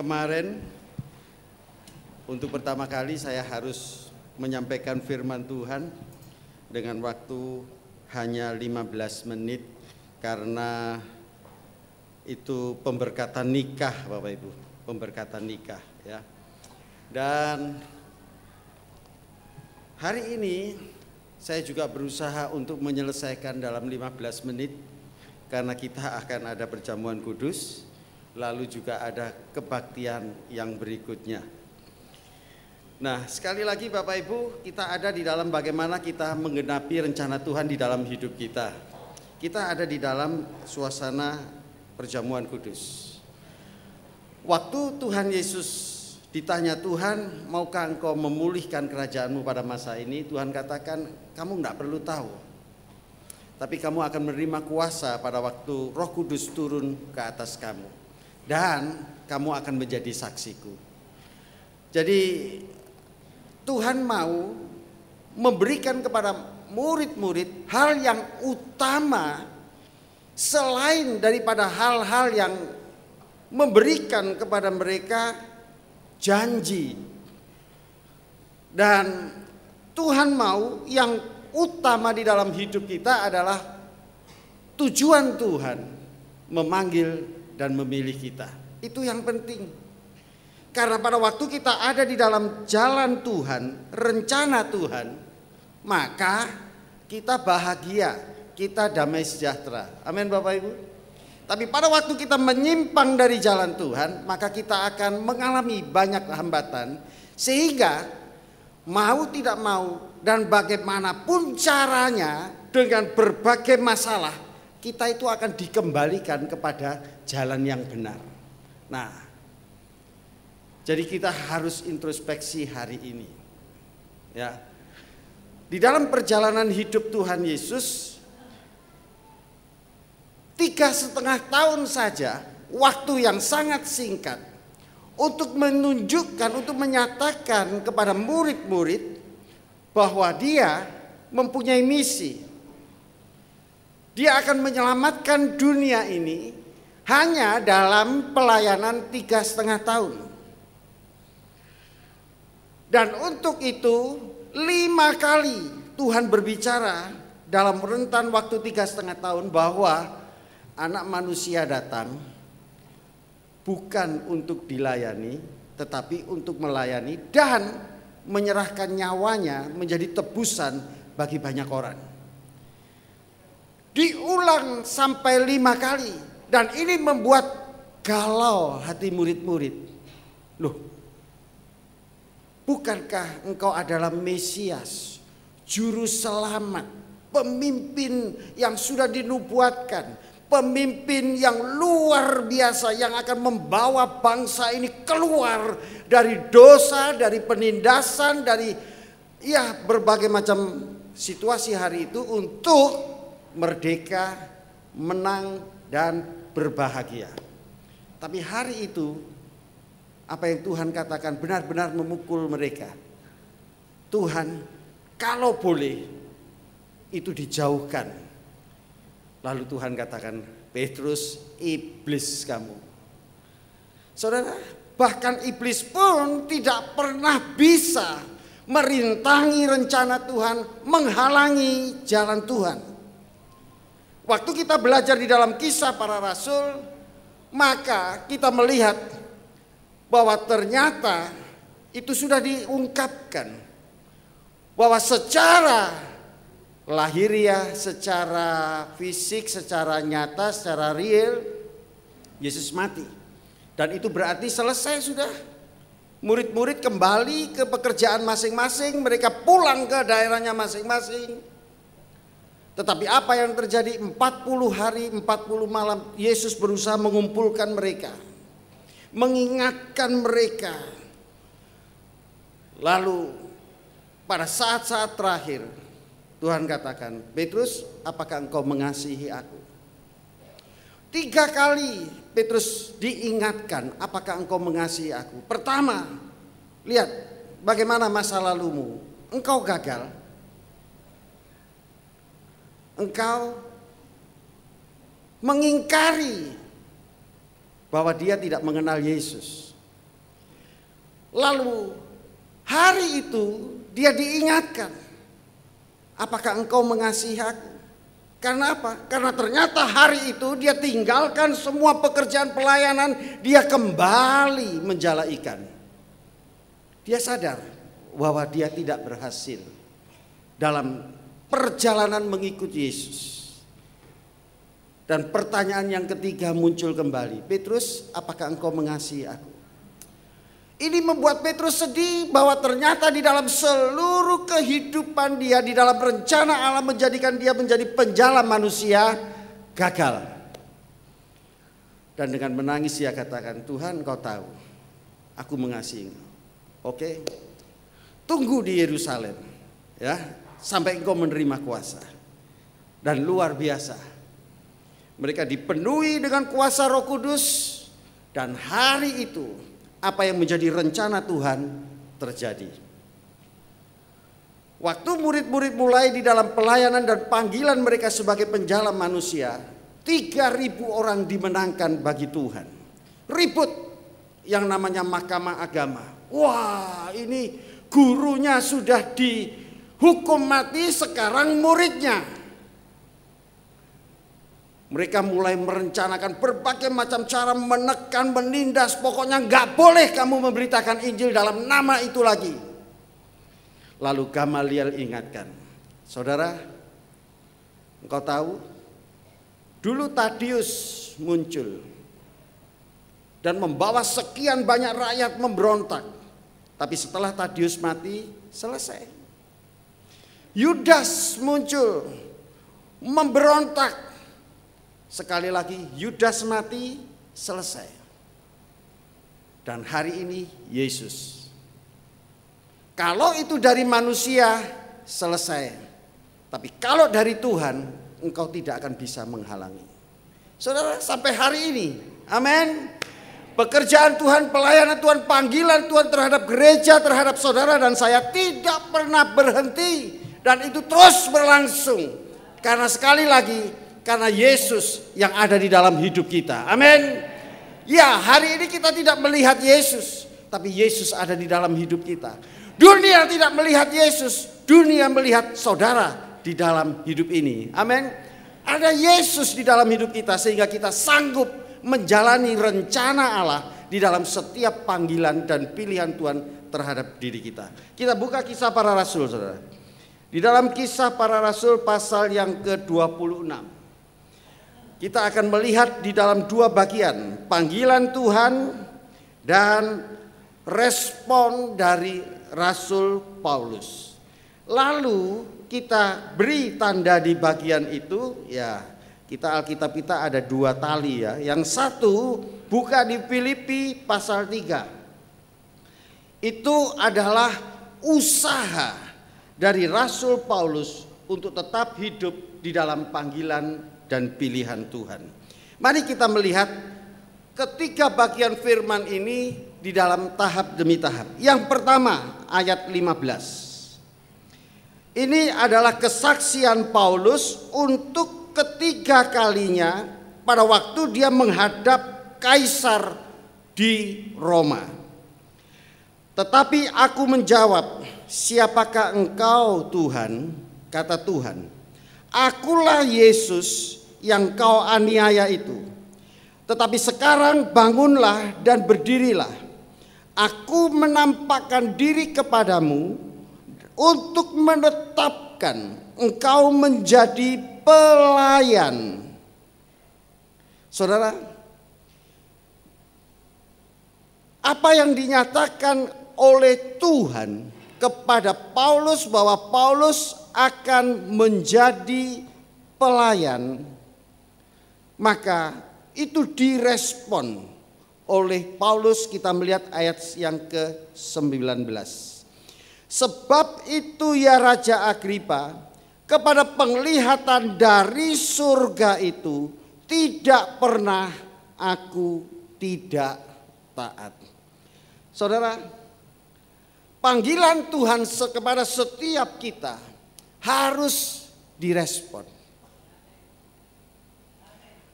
kemarin untuk pertama kali saya harus menyampaikan firman Tuhan dengan waktu hanya 15 menit karena itu pemberkatan nikah Bapak Ibu, pemberkatan nikah ya. Dan hari ini saya juga berusaha untuk menyelesaikan dalam 15 menit karena kita akan ada perjamuan kudus lalu juga ada kebaktian yang berikutnya. Nah, sekali lagi Bapak Ibu, kita ada di dalam bagaimana kita menggenapi rencana Tuhan di dalam hidup kita. Kita ada di dalam suasana perjamuan kudus. Waktu Tuhan Yesus ditanya Tuhan, maukah engkau memulihkan kerajaanmu pada masa ini? Tuhan katakan, kamu tidak perlu tahu. Tapi kamu akan menerima kuasa pada waktu roh kudus turun ke atas kamu dan kamu akan menjadi saksiku. Jadi Tuhan mau memberikan kepada murid-murid hal yang utama selain daripada hal-hal yang memberikan kepada mereka janji. Dan Tuhan mau yang utama di dalam hidup kita adalah tujuan Tuhan memanggil dan memilih kita. Itu yang penting. Karena pada waktu kita ada di dalam jalan Tuhan, rencana Tuhan, maka kita bahagia, kita damai sejahtera. Amin Bapak Ibu. Tapi pada waktu kita menyimpang dari jalan Tuhan, maka kita akan mengalami banyak hambatan sehingga mau tidak mau dan bagaimanapun caranya dengan berbagai masalah kita itu akan dikembalikan kepada jalan yang benar. Nah, jadi kita harus introspeksi hari ini. Ya. Di dalam perjalanan hidup Tuhan Yesus tiga setengah tahun saja waktu yang sangat singkat untuk menunjukkan, untuk menyatakan kepada murid-murid bahwa dia mempunyai misi, dia akan menyelamatkan dunia ini hanya dalam pelayanan tiga setengah tahun. Dan untuk itu lima kali Tuhan berbicara dalam rentan waktu tiga setengah tahun bahwa anak manusia datang bukan untuk dilayani tetapi untuk melayani dan menyerahkan nyawanya menjadi tebusan bagi banyak orang diulang sampai lima kali dan ini membuat galau hati murid-murid. Loh, bukankah engkau adalah Mesias, juru selamat, pemimpin yang sudah dinubuatkan, pemimpin yang luar biasa yang akan membawa bangsa ini keluar dari dosa, dari penindasan, dari ya berbagai macam situasi hari itu untuk merdeka, menang, dan berbahagia. Tapi hari itu, apa yang Tuhan katakan benar-benar memukul mereka. Tuhan, kalau boleh, itu dijauhkan. Lalu Tuhan katakan, Petrus, iblis kamu. Saudara, bahkan iblis pun tidak pernah bisa merintangi rencana Tuhan, menghalangi jalan Tuhan. Waktu kita belajar di dalam kisah para rasul, maka kita melihat bahwa ternyata itu sudah diungkapkan bahwa secara lahiriah, secara fisik, secara nyata, secara real Yesus mati. Dan itu berarti selesai sudah. Murid-murid kembali ke pekerjaan masing-masing, mereka pulang ke daerahnya masing-masing tetapi apa yang terjadi 40 hari 40 malam Yesus berusaha mengumpulkan mereka. Mengingatkan mereka. Lalu pada saat-saat terakhir Tuhan katakan, Petrus apakah engkau mengasihi aku? Tiga kali Petrus diingatkan, apakah engkau mengasihi aku? Pertama, lihat bagaimana masa lalumu. Engkau gagal, engkau mengingkari bahwa dia tidak mengenal Yesus. Lalu hari itu dia diingatkan, apakah engkau mengasihi aku? Karena apa? Karena ternyata hari itu dia tinggalkan semua pekerjaan pelayanan, dia kembali menjala ikan. Dia sadar bahwa dia tidak berhasil dalam perjalanan mengikuti Yesus. Dan pertanyaan yang ketiga muncul kembali. Petrus, apakah engkau mengasihi aku? Ini membuat Petrus sedih bahwa ternyata di dalam seluruh kehidupan dia, di dalam rencana Allah menjadikan dia menjadi penjala manusia, gagal. Dan dengan menangis dia katakan, Tuhan kau tahu, aku mengasihi engkau. Oke, tunggu di Yerusalem. Ya, sampai engkau menerima kuasa. Dan luar biasa. Mereka dipenuhi dengan kuasa Roh Kudus dan hari itu apa yang menjadi rencana Tuhan terjadi. Waktu murid-murid mulai di dalam pelayanan dan panggilan mereka sebagai penjala manusia, 3000 orang dimenangkan bagi Tuhan. Ribut yang namanya mahkamah agama. Wah, ini gurunya sudah di Hukum mati sekarang muridnya. Mereka mulai merencanakan berbagai macam cara menekan, menindas. Pokoknya nggak boleh kamu memberitakan Injil dalam nama itu lagi. Lalu Gamaliel ingatkan, saudara, engkau tahu, dulu Tadius muncul dan membawa sekian banyak rakyat memberontak. Tapi setelah Tadius mati, selesai. Yudas muncul memberontak. Sekali lagi Yudas mati selesai. Dan hari ini Yesus. Kalau itu dari manusia selesai. Tapi kalau dari Tuhan engkau tidak akan bisa menghalangi. Saudara sampai hari ini. Amin. Pekerjaan Tuhan, pelayanan Tuhan, panggilan Tuhan terhadap gereja, terhadap saudara dan saya tidak pernah berhenti dan itu terus berlangsung. Karena sekali lagi, karena Yesus yang ada di dalam hidup kita. Amin. Ya, hari ini kita tidak melihat Yesus, tapi Yesus ada di dalam hidup kita. Dunia tidak melihat Yesus, dunia melihat saudara di dalam hidup ini. Amin ada Yesus di dalam hidup kita sehingga kita sanggup menjalani rencana Allah di dalam setiap panggilan dan pilihan Tuhan terhadap diri kita. Kita buka kisah para rasul, saudara. Di dalam kisah para rasul pasal yang ke-26 Kita akan melihat di dalam dua bagian Panggilan Tuhan dan respon dari Rasul Paulus Lalu kita beri tanda di bagian itu Ya kita Alkitab kita ada dua tali ya Yang satu buka di Filipi pasal 3 Itu adalah usaha dari Rasul Paulus untuk tetap hidup di dalam panggilan dan pilihan Tuhan. Mari kita melihat ketiga bagian firman ini di dalam tahap demi tahap. Yang pertama ayat 15. Ini adalah kesaksian Paulus untuk ketiga kalinya pada waktu dia menghadap kaisar di Roma. Tetapi aku menjawab, "Siapakah engkau, Tuhan?" kata Tuhan. "Akulah Yesus yang kau aniaya itu. Tetapi sekarang bangunlah dan berdirilah. Aku menampakkan diri kepadamu untuk menetapkan engkau menjadi pelayan." Saudara, apa yang dinyatakan oleh Tuhan kepada Paulus bahwa Paulus akan menjadi pelayan, maka itu direspon oleh Paulus kita melihat ayat yang ke-19. Sebab itu ya Raja Agripa, kepada penglihatan dari surga itu tidak pernah aku tidak taat. Saudara, panggilan Tuhan kepada setiap kita harus direspon.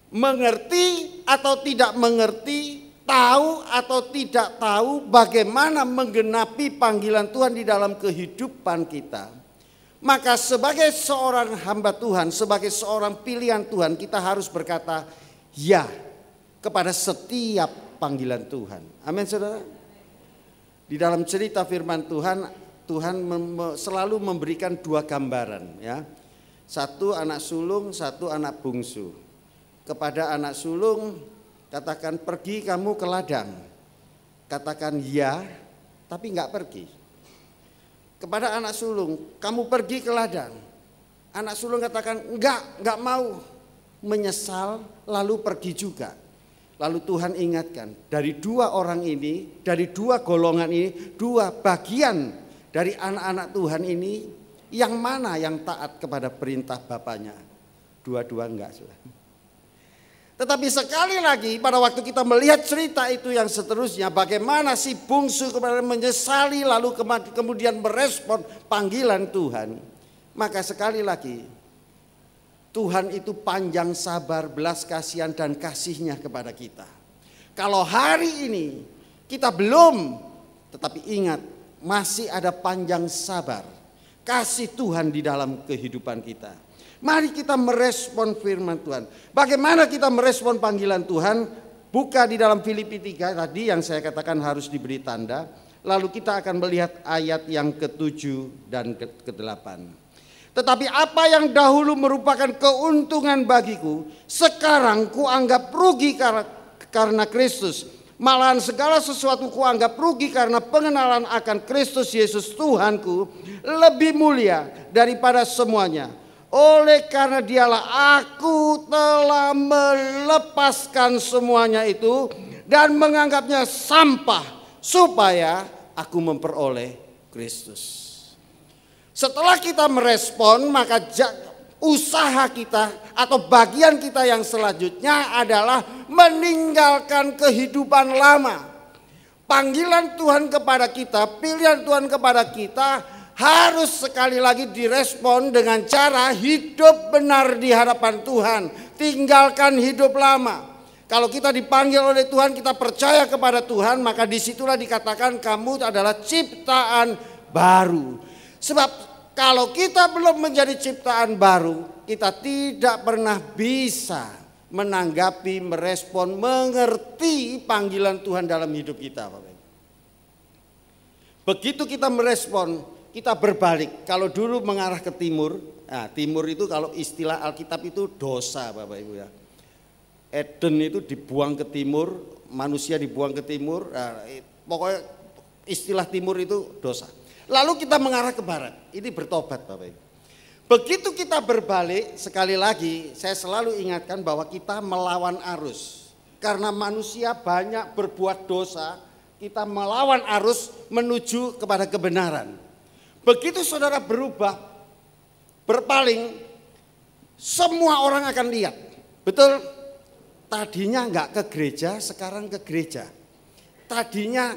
Mengerti atau tidak mengerti, tahu atau tidak tahu bagaimana menggenapi panggilan Tuhan di dalam kehidupan kita. Maka sebagai seorang hamba Tuhan, sebagai seorang pilihan Tuhan, kita harus berkata ya kepada setiap panggilan Tuhan. Amin saudara. Di dalam cerita firman Tuhan, Tuhan mem selalu memberikan dua gambaran ya. Satu anak sulung, satu anak bungsu. Kepada anak sulung katakan pergi kamu ke ladang. Katakan ya, tapi nggak pergi. Kepada anak sulung, kamu pergi ke ladang. Anak sulung katakan enggak, enggak mau. Menyesal lalu pergi juga. Lalu Tuhan ingatkan, dari dua orang ini, dari dua golongan ini, dua bagian dari anak-anak Tuhan ini, yang mana yang taat kepada perintah Bapaknya? Dua-dua enggak, sudah. Tetapi sekali lagi pada waktu kita melihat cerita itu yang seterusnya bagaimana si bungsu kemudian menyesali lalu kemudian merespon panggilan Tuhan. Maka sekali lagi Tuhan itu panjang sabar, belas kasihan dan kasihnya kepada kita. Kalau hari ini kita belum, tetapi ingat masih ada panjang sabar. Kasih Tuhan di dalam kehidupan kita. Mari kita merespon firman Tuhan. Bagaimana kita merespon panggilan Tuhan? Buka di dalam Filipi 3 tadi yang saya katakan harus diberi tanda. Lalu kita akan melihat ayat yang ketujuh dan ke-8. Tetapi apa yang dahulu merupakan keuntungan bagiku, sekarang kuanggap rugi karena Kristus. Malahan segala sesuatu kuanggap rugi karena pengenalan akan Kristus Yesus Tuhanku lebih mulia daripada semuanya. Oleh karena dialah aku telah melepaskan semuanya itu dan menganggapnya sampah supaya aku memperoleh Kristus. Setelah kita merespon, maka usaha kita atau bagian kita yang selanjutnya adalah meninggalkan kehidupan lama. Panggilan Tuhan kepada kita, pilihan Tuhan kepada kita harus sekali lagi direspon dengan cara hidup benar di hadapan Tuhan. Tinggalkan hidup lama. Kalau kita dipanggil oleh Tuhan, kita percaya kepada Tuhan, maka disitulah dikatakan kamu adalah ciptaan baru Sebab kalau kita belum menjadi ciptaan baru, kita tidak pernah bisa menanggapi, merespon, mengerti panggilan Tuhan dalam hidup kita, Bapak. Begitu kita merespon, kita berbalik. Kalau dulu mengarah ke timur, nah, timur itu kalau istilah Alkitab itu dosa, Bapak Ibu ya. Eden itu dibuang ke timur, manusia dibuang ke timur, nah, pokoknya istilah timur itu dosa. Lalu kita mengarah ke barat. Ini bertobat Bapak Ibu. Begitu kita berbalik, sekali lagi saya selalu ingatkan bahwa kita melawan arus. Karena manusia banyak berbuat dosa, kita melawan arus menuju kepada kebenaran. Begitu saudara berubah, berpaling, semua orang akan lihat. Betul? Tadinya enggak ke gereja, sekarang ke gereja. Tadinya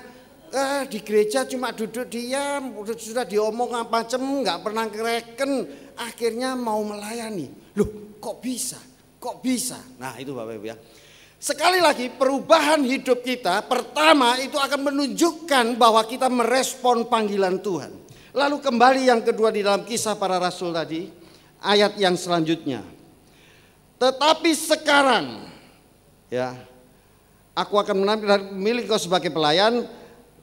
ah, di gereja cuma duduk diam, sudah diomong apa macam, nggak pernah kereken, akhirnya mau melayani. Loh, kok bisa? Kok bisa? Nah, itu Bapak Ibu ya. Sekali lagi perubahan hidup kita pertama itu akan menunjukkan bahwa kita merespon panggilan Tuhan. Lalu kembali yang kedua di dalam kisah para rasul tadi, ayat yang selanjutnya. Tetapi sekarang ya, aku akan menampilkan milik kau sebagai pelayan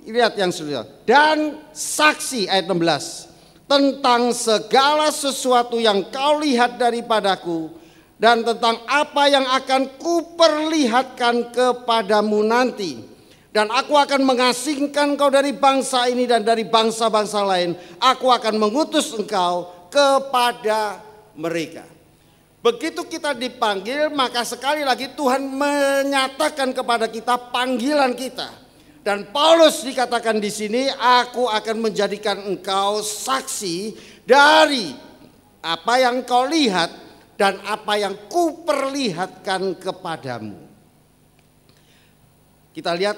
lihat yang sudah dan saksi ayat 16 tentang segala sesuatu yang kau lihat daripadaku dan tentang apa yang akan kuperlihatkan kepadamu nanti dan aku akan mengasingkan kau dari bangsa ini dan dari bangsa-bangsa lain aku akan mengutus engkau kepada mereka begitu kita dipanggil maka sekali lagi Tuhan menyatakan kepada kita panggilan kita dan Paulus dikatakan di sini, aku akan menjadikan engkau saksi dari apa yang kau lihat dan apa yang kuperlihatkan kepadamu. Kita lihat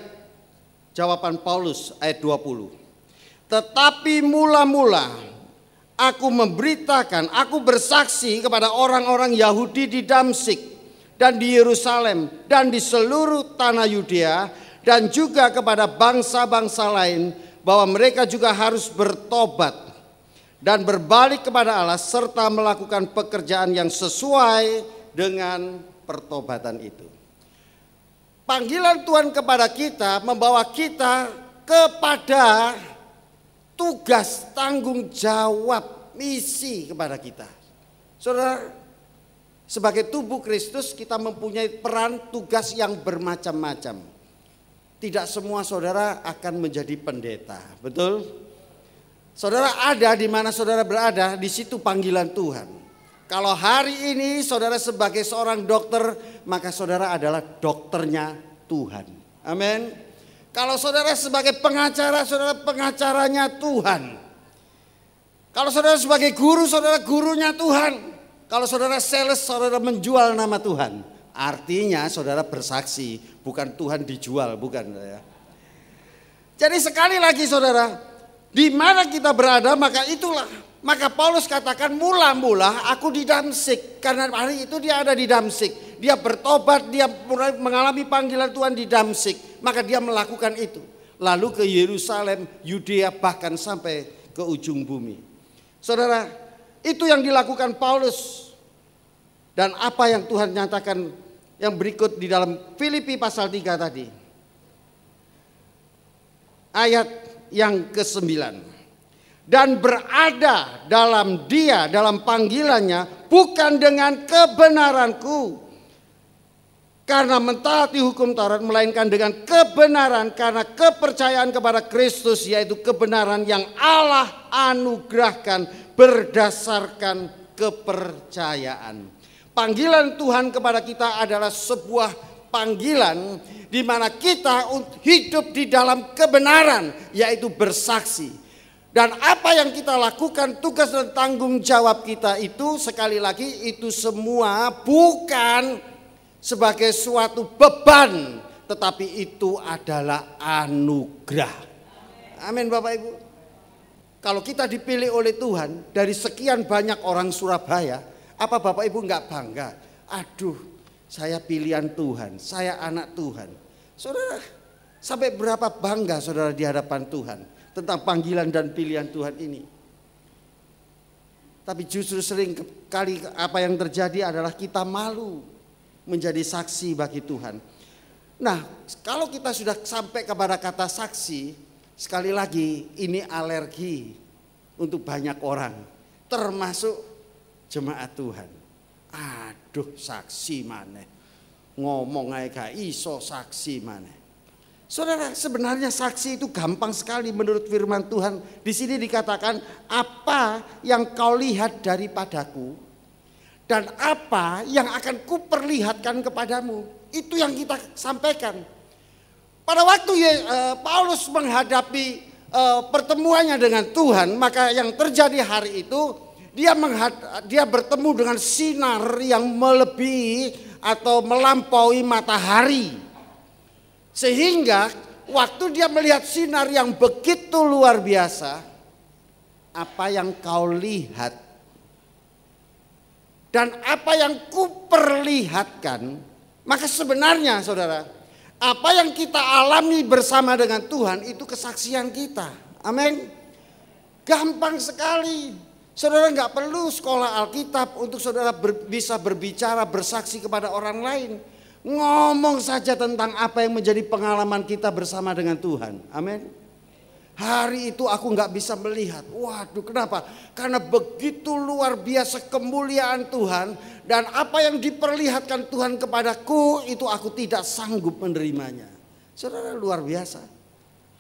jawaban Paulus ayat 20. Tetapi mula-mula aku memberitakan, aku bersaksi kepada orang-orang Yahudi di Damsik dan di Yerusalem dan di seluruh tanah Yudea dan juga kepada bangsa-bangsa lain bahwa mereka juga harus bertobat dan berbalik kepada Allah serta melakukan pekerjaan yang sesuai dengan pertobatan itu. Panggilan Tuhan kepada kita membawa kita kepada tugas tanggung jawab misi kepada kita. Saudara, sebagai tubuh Kristus kita mempunyai peran tugas yang bermacam-macam tidak semua saudara akan menjadi pendeta. Betul? Saudara ada di mana saudara berada, di situ panggilan Tuhan. Kalau hari ini saudara sebagai seorang dokter, maka saudara adalah dokternya Tuhan. Amin. Kalau saudara sebagai pengacara, saudara pengacaranya Tuhan. Kalau saudara sebagai guru, saudara gurunya Tuhan. Kalau saudara sales, saudara menjual nama Tuhan. Artinya saudara bersaksi, bukan Tuhan dijual, bukan ya. Jadi sekali lagi saudara, di mana kita berada maka itulah. Maka Paulus katakan mula-mula aku di Damsik. Karena hari itu dia ada di Damsik. Dia bertobat, dia mengalami panggilan Tuhan di Damsik. Maka dia melakukan itu. Lalu ke Yerusalem, Yudea bahkan sampai ke ujung bumi. Saudara, itu yang dilakukan Paulus. Dan apa yang Tuhan nyatakan yang berikut di dalam Filipi pasal 3 tadi. Ayat yang ke-9. Dan berada dalam dia, dalam panggilannya bukan dengan kebenaranku. Karena mentaati hukum Taurat melainkan dengan kebenaran karena kepercayaan kepada Kristus yaitu kebenaran yang Allah anugerahkan berdasarkan kepercayaan. Panggilan Tuhan kepada kita adalah sebuah panggilan di mana kita hidup di dalam kebenaran yaitu bersaksi. Dan apa yang kita lakukan tugas dan tanggung jawab kita itu sekali lagi itu semua bukan sebagai suatu beban tetapi itu adalah anugerah. Amin Bapak Ibu. Kalau kita dipilih oleh Tuhan dari sekian banyak orang Surabaya, apa Bapak Ibu nggak bangga? Aduh, saya pilihan Tuhan, saya anak Tuhan. Saudara, sampai berapa bangga saudara di hadapan Tuhan tentang panggilan dan pilihan Tuhan ini. Tapi justru sering kali apa yang terjadi adalah kita malu menjadi saksi bagi Tuhan. Nah, kalau kita sudah sampai kepada kata saksi, sekali lagi ini alergi untuk banyak orang, termasuk jemaat Tuhan. Aduh saksi mana Ngomong aja gak iso saksi mana Saudara, sebenarnya saksi itu gampang sekali menurut firman Tuhan. Di sini dikatakan, apa yang kau lihat daripadaku dan apa yang akan kuperlihatkan kepadamu. Itu yang kita sampaikan. Pada waktu ya, Paulus menghadapi eh, pertemuannya dengan Tuhan, maka yang terjadi hari itu dia menghad, dia bertemu dengan sinar yang melebihi atau melampaui matahari. Sehingga waktu dia melihat sinar yang begitu luar biasa, apa yang kau lihat dan apa yang kuperlihatkan, maka sebenarnya saudara, apa yang kita alami bersama dengan Tuhan itu kesaksian kita. Amin. Gampang sekali. Saudara nggak perlu sekolah Alkitab untuk saudara ber, bisa berbicara bersaksi kepada orang lain. Ngomong saja tentang apa yang menjadi pengalaman kita bersama dengan Tuhan. Amin. Hari itu aku nggak bisa melihat. Waduh, kenapa? Karena begitu luar biasa kemuliaan Tuhan dan apa yang diperlihatkan Tuhan kepadaku itu aku tidak sanggup menerimanya. Saudara luar biasa.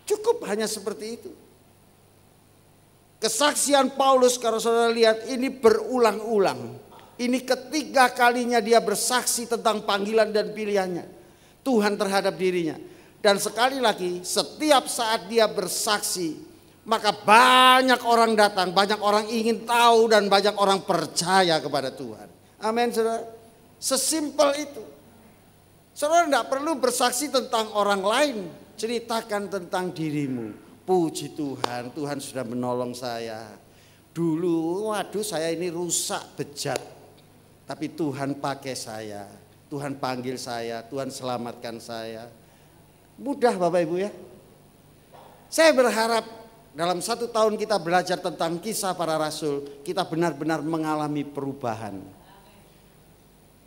Cukup hanya seperti itu. Kesaksian Paulus kalau saudara lihat ini berulang-ulang. Ini ketiga kalinya dia bersaksi tentang panggilan dan pilihannya. Tuhan terhadap dirinya. Dan sekali lagi setiap saat dia bersaksi maka banyak orang datang, banyak orang ingin tahu dan banyak orang percaya kepada Tuhan. Amin saudara. Sesimpel itu. Saudara tidak perlu bersaksi tentang orang lain, ceritakan tentang dirimu. Puji Tuhan, Tuhan sudah menolong saya. Dulu, waduh saya ini rusak bejat. Tapi Tuhan pakai saya. Tuhan panggil saya, Tuhan selamatkan saya. Mudah Bapak Ibu ya. Saya berharap dalam satu tahun kita belajar tentang kisah para rasul, kita benar-benar mengalami perubahan.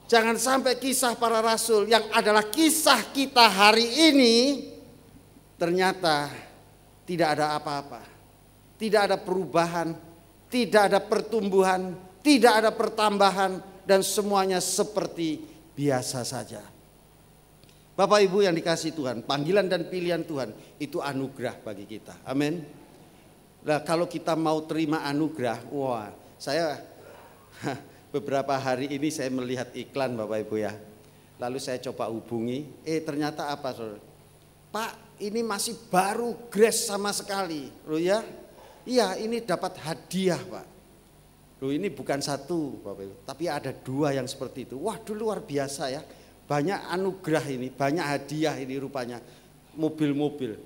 Jangan sampai kisah para rasul yang adalah kisah kita hari ini ternyata tidak ada apa-apa. Tidak ada perubahan, tidak ada pertumbuhan, tidak ada pertambahan dan semuanya seperti biasa saja. Bapak Ibu yang dikasih Tuhan, panggilan dan pilihan Tuhan itu anugerah bagi kita. Amin. Nah, kalau kita mau terima anugerah, wah, saya beberapa hari ini saya melihat iklan Bapak Ibu ya. Lalu saya coba hubungi, eh ternyata apa Saudara? Pak, ini masih baru grace sama sekali lo ya iya ini dapat hadiah pak Lo ini bukan satu bapak ibu tapi ada dua yang seperti itu Wah, dulu luar biasa ya banyak anugerah ini banyak hadiah ini rupanya mobil-mobil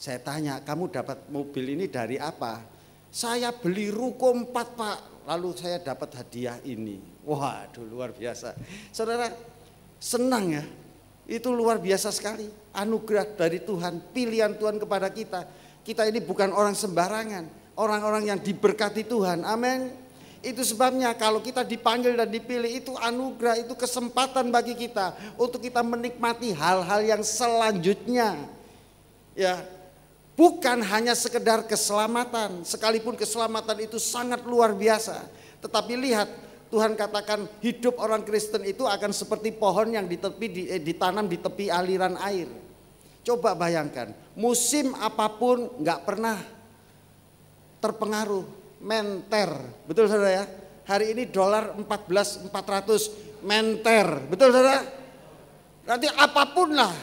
saya tanya kamu dapat mobil ini dari apa saya beli ruko empat pak lalu saya dapat hadiah ini Wah, dulu luar biasa saudara senang ya itu luar biasa sekali. Anugerah dari Tuhan, pilihan Tuhan kepada kita. Kita ini bukan orang sembarangan, orang-orang yang diberkati Tuhan. Amin. Itu sebabnya kalau kita dipanggil dan dipilih itu anugerah, itu kesempatan bagi kita untuk kita menikmati hal-hal yang selanjutnya. Ya, bukan hanya sekedar keselamatan, sekalipun keselamatan itu sangat luar biasa. Tetapi lihat Tuhan katakan hidup orang Kristen itu akan seperti pohon yang eh, ditanam di tepi aliran air. Coba bayangkan, musim apapun nggak pernah terpengaruh, menter. Betul saudara ya? Hari ini dolar 14.400 menter. Betul saudara? Nanti apapun lah,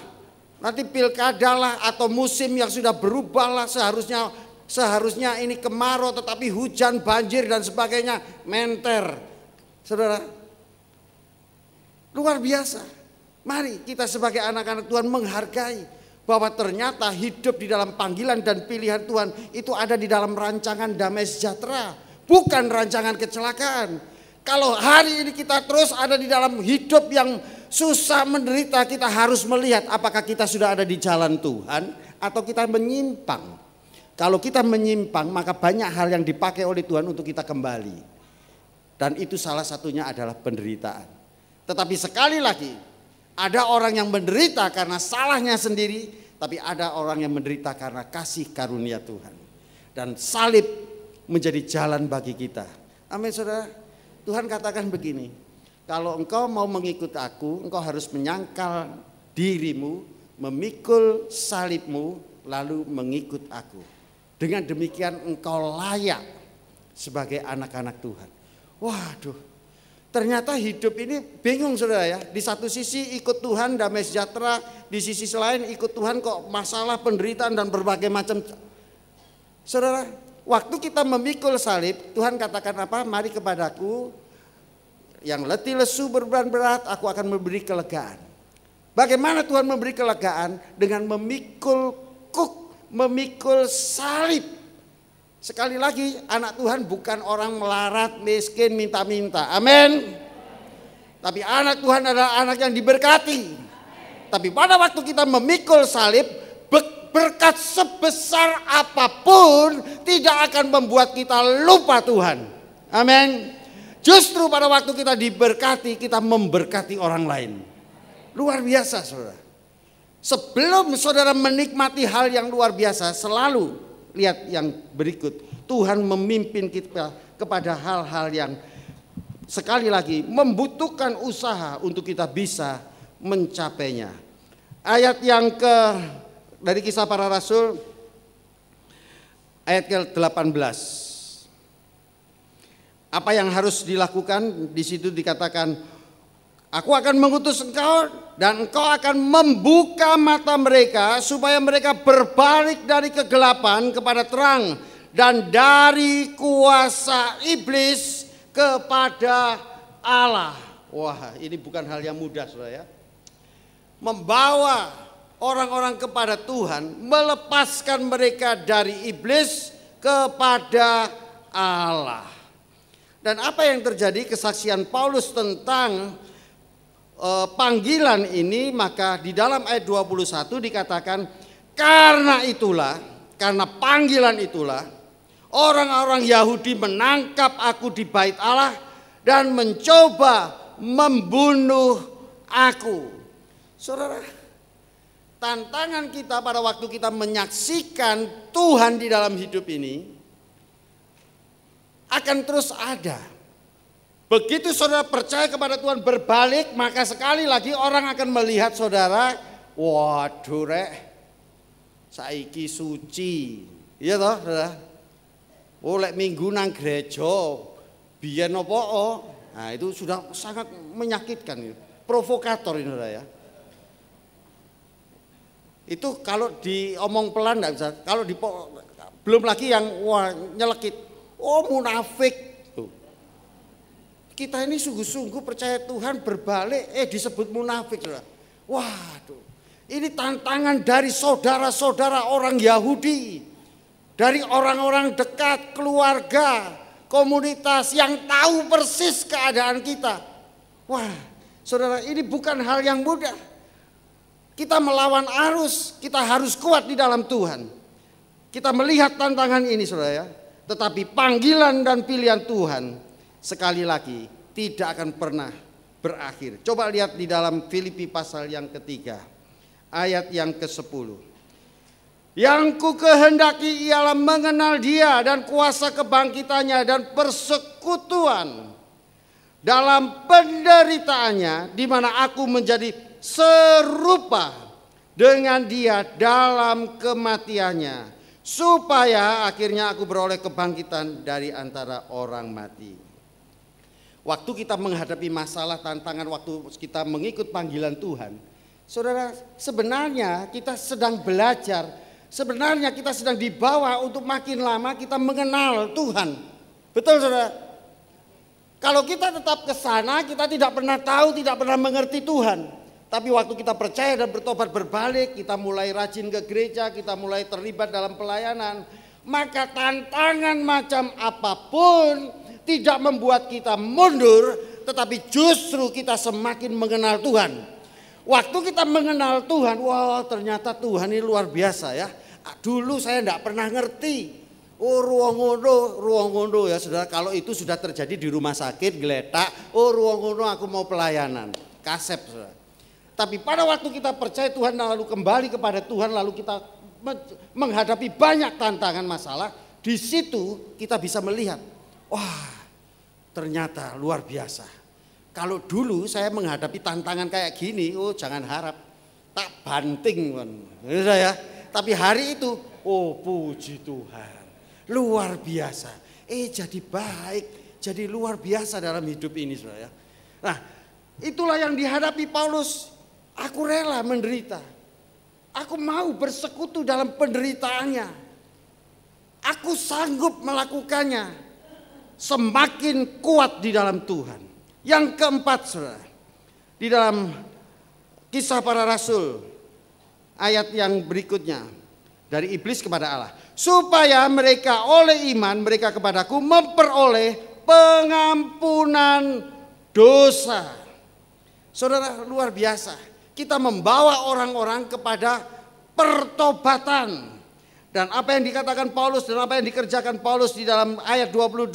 nanti pilkada lah atau musim yang sudah berubah lah seharusnya seharusnya ini kemarau tetapi hujan banjir dan sebagainya menter Saudara, luar biasa. Mari kita sebagai anak-anak Tuhan menghargai bahwa ternyata hidup di dalam panggilan dan pilihan Tuhan itu ada di dalam rancangan damai sejahtera, bukan rancangan kecelakaan. Kalau hari ini kita terus ada di dalam hidup yang susah menderita, kita harus melihat apakah kita sudah ada di jalan Tuhan atau kita menyimpang. Kalau kita menyimpang, maka banyak hal yang dipakai oleh Tuhan untuk kita kembali. Dan itu salah satunya adalah penderitaan. Tetapi sekali lagi, ada orang yang menderita karena salahnya sendiri, tapi ada orang yang menderita karena kasih karunia Tuhan. Dan salib menjadi jalan bagi kita. Amin saudara. Tuhan katakan begini, kalau engkau mau mengikut aku, engkau harus menyangkal dirimu, memikul salibmu, lalu mengikut aku. Dengan demikian engkau layak sebagai anak-anak Tuhan. Waduh, ternyata hidup ini bingung saudara ya. Di satu sisi ikut Tuhan damai sejahtera, di sisi lain ikut Tuhan kok masalah penderitaan dan berbagai macam. Saudara, waktu kita memikul salib, Tuhan katakan apa? Mari kepadaku, yang letih lesu berbeban berat, aku akan memberi kelegaan. Bagaimana Tuhan memberi kelegaan dengan memikul kuk, memikul salib Sekali lagi, anak Tuhan bukan orang melarat, miskin, minta-minta. Amin. Tapi anak Tuhan adalah anak yang diberkati. Tapi pada waktu kita memikul salib, berkat sebesar apapun tidak akan membuat kita lupa Tuhan. Amin. Justru pada waktu kita diberkati, kita memberkati orang lain. Luar biasa, saudara. Sebelum saudara menikmati hal yang luar biasa, selalu Lihat yang berikut, Tuhan memimpin kita kepada hal-hal yang sekali lagi membutuhkan usaha untuk kita bisa mencapainya. Ayat yang ke dari kisah para rasul ayat ke-18 apa yang harus dilakukan di situ dikatakan aku akan mengutus engkau dan engkau akan membuka mata mereka supaya mereka berbalik dari kegelapan kepada terang dan dari kuasa iblis kepada Allah. Wah, ini bukan hal yang mudah, Saudara ya. Membawa orang-orang kepada Tuhan, melepaskan mereka dari iblis kepada Allah. Dan apa yang terjadi kesaksian Paulus tentang Eh, panggilan ini maka di dalam ayat 21 dikatakan karena itulah karena panggilan itulah orang-orang Yahudi menangkap aku di bait Allah dan mencoba membunuh aku. Saudara, tantangan kita pada waktu kita menyaksikan Tuhan di dalam hidup ini akan terus ada. Begitu saudara percaya kepada Tuhan berbalik, maka sekali lagi orang akan melihat saudara, waduh rek, saiki suci. Iya toh, saudara? Oleh oh, minggu nang gereja, biar nopo oh? Nah itu sudah sangat menyakitkan, ya. provokator ini saudara ya. Itu kalau diomong pelan enggak bisa, kalau di belum lagi yang wah nyelekit, oh munafik, kita ini sungguh-sungguh percaya Tuhan berbalik eh disebut munafik. lah. Waduh. Ini tantangan dari saudara-saudara orang Yahudi. Dari orang-orang dekat, keluarga, komunitas yang tahu persis keadaan kita. Wah, saudara ini bukan hal yang mudah. Kita melawan arus, kita harus kuat di dalam Tuhan. Kita melihat tantangan ini saudara ya. Tetapi panggilan dan pilihan Tuhan sekali lagi tidak akan pernah berakhir. Coba lihat di dalam Filipi pasal yang ketiga ayat yang ke-10. Yang ku kehendaki ialah mengenal dia dan kuasa kebangkitannya dan persekutuan dalam penderitaannya di mana aku menjadi serupa dengan dia dalam kematiannya supaya akhirnya aku beroleh kebangkitan dari antara orang mati. Waktu kita menghadapi masalah, tantangan, waktu kita mengikut panggilan Tuhan, saudara, sebenarnya kita sedang belajar, sebenarnya kita sedang dibawa untuk makin lama kita mengenal Tuhan. Betul, saudara? Kalau kita tetap ke sana, kita tidak pernah tahu, tidak pernah mengerti Tuhan. Tapi waktu kita percaya dan bertobat berbalik, kita mulai rajin ke gereja, kita mulai terlibat dalam pelayanan. Maka tantangan macam apapun tidak membuat kita mundur, tetapi justru kita semakin mengenal Tuhan. Waktu kita mengenal Tuhan, wah wow, ternyata Tuhan ini luar biasa ya. Ah, dulu saya tidak pernah ngerti. Oh ruang ngono, ruang ngono ya saudara. Kalau itu sudah terjadi di rumah sakit, geletak. Oh ruang ngono aku mau pelayanan. Kasep saudara. Tapi pada waktu kita percaya Tuhan lalu kembali kepada Tuhan lalu kita menghadapi banyak tantangan masalah. Di situ kita bisa melihat. Wah ternyata luar biasa. Kalau dulu saya menghadapi tantangan kayak gini, oh jangan harap tak banting kan. saya. Ya. Tapi hari itu, oh puji Tuhan. Luar biasa. Eh jadi baik, jadi luar biasa dalam hidup ini Saudara. Ya. Nah, itulah yang dihadapi Paulus. Aku rela menderita. Aku mau bersekutu dalam penderitaannya. Aku sanggup melakukannya semakin kuat di dalam Tuhan. Yang keempat, saudara, di dalam kisah para rasul, ayat yang berikutnya dari iblis kepada Allah, supaya mereka oleh iman mereka kepadaku memperoleh pengampunan dosa. Saudara, luar biasa, kita membawa orang-orang kepada pertobatan dan apa yang dikatakan Paulus dan apa yang dikerjakan Paulus di dalam ayat 22.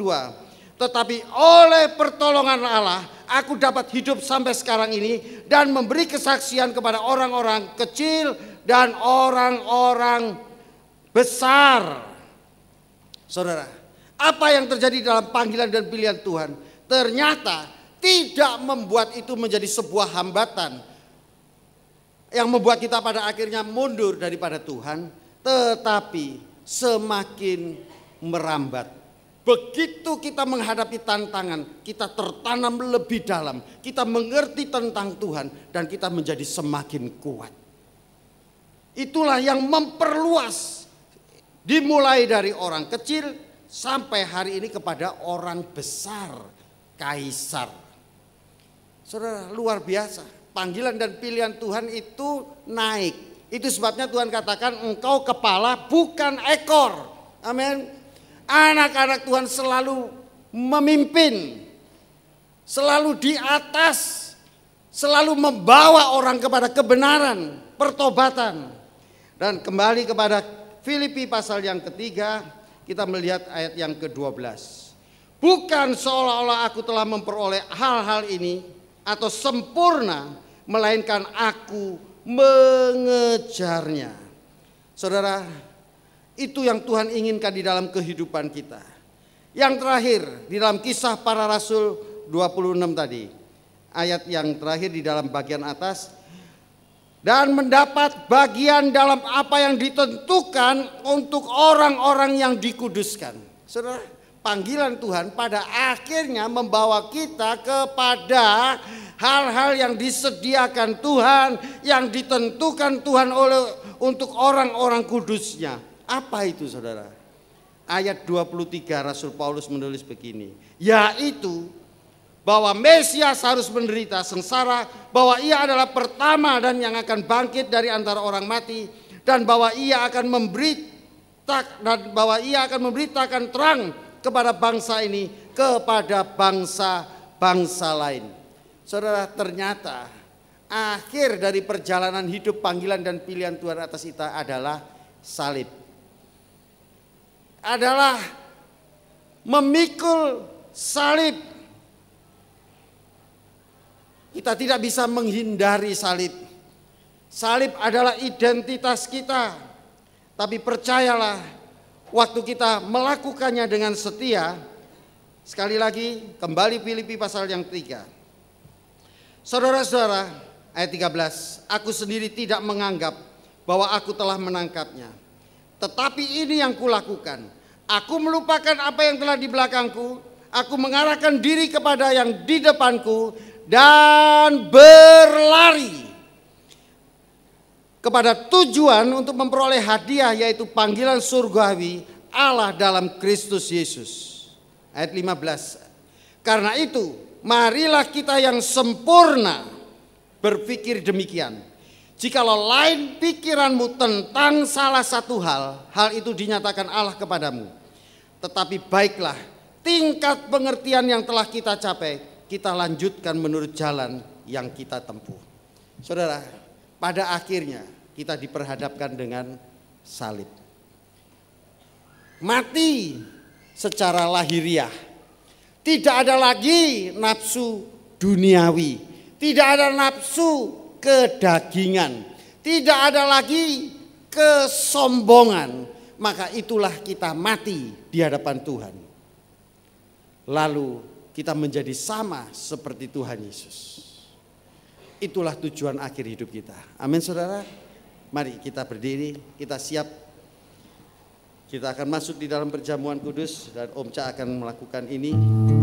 Tetapi oleh pertolongan Allah aku dapat hidup sampai sekarang ini dan memberi kesaksian kepada orang-orang kecil dan orang-orang besar. Saudara, apa yang terjadi dalam panggilan dan pilihan Tuhan ternyata tidak membuat itu menjadi sebuah hambatan yang membuat kita pada akhirnya mundur daripada Tuhan, tetapi semakin merambat. Begitu kita menghadapi tantangan, kita tertanam lebih dalam, kita mengerti tentang Tuhan, dan kita menjadi semakin kuat. Itulah yang memperluas, dimulai dari orang kecil sampai hari ini kepada orang besar, kaisar. Saudara, luar biasa, panggilan dan pilihan Tuhan itu naik itu sebabnya Tuhan katakan engkau kepala bukan ekor. Amin. Anak-anak Tuhan selalu memimpin. Selalu di atas. Selalu membawa orang kepada kebenaran, pertobatan. Dan kembali kepada Filipi pasal yang ketiga, kita melihat ayat yang ke-12. Bukan seolah-olah aku telah memperoleh hal-hal ini atau sempurna, melainkan aku mengejarnya. Saudara, itu yang Tuhan inginkan di dalam kehidupan kita. Yang terakhir di dalam kisah para rasul 26 tadi. Ayat yang terakhir di dalam bagian atas dan mendapat bagian dalam apa yang ditentukan untuk orang-orang yang dikuduskan. Saudara, panggilan Tuhan pada akhirnya membawa kita kepada hal-hal yang disediakan Tuhan, yang ditentukan Tuhan oleh untuk orang-orang kudusnya. Apa itu saudara? Ayat 23 Rasul Paulus menulis begini, yaitu bahwa Mesias harus menderita sengsara, bahwa ia adalah pertama dan yang akan bangkit dari antara orang mati, dan bahwa ia akan memberi dan bahwa ia akan memberitakan terang kepada bangsa ini, kepada bangsa-bangsa lain. Saudara, ternyata akhir dari perjalanan hidup panggilan dan pilihan Tuhan atas kita adalah salib. Adalah memikul salib. Kita tidak bisa menghindari salib. Salib adalah identitas kita. Tapi percayalah, waktu kita melakukannya dengan setia, sekali lagi kembali Filipi pasal yang tiga. Saudara-saudara, ayat 13, aku sendiri tidak menganggap bahwa aku telah menangkapnya. Tetapi ini yang kulakukan. Aku melupakan apa yang telah di belakangku, aku mengarahkan diri kepada yang di depanku dan berlari kepada tujuan untuk memperoleh hadiah yaitu panggilan surgawi Allah dalam Kristus Yesus. Ayat 15. Karena itu marilah kita yang sempurna berpikir demikian. Jikalau lain pikiranmu tentang salah satu hal, hal itu dinyatakan Allah kepadamu. Tetapi baiklah, tingkat pengertian yang telah kita capai, kita lanjutkan menurut jalan yang kita tempuh. Saudara, pada akhirnya kita diperhadapkan dengan salib. Mati secara lahiriah tidak ada lagi nafsu duniawi, tidak ada nafsu kedagingan, tidak ada lagi kesombongan. Maka itulah kita mati di hadapan Tuhan. Lalu kita menjadi sama seperti Tuhan Yesus. Itulah tujuan akhir hidup kita. Amin saudara. Mari kita berdiri, kita siap. Kita akan masuk di dalam perjamuan kudus dan Om Cha akan melakukan ini.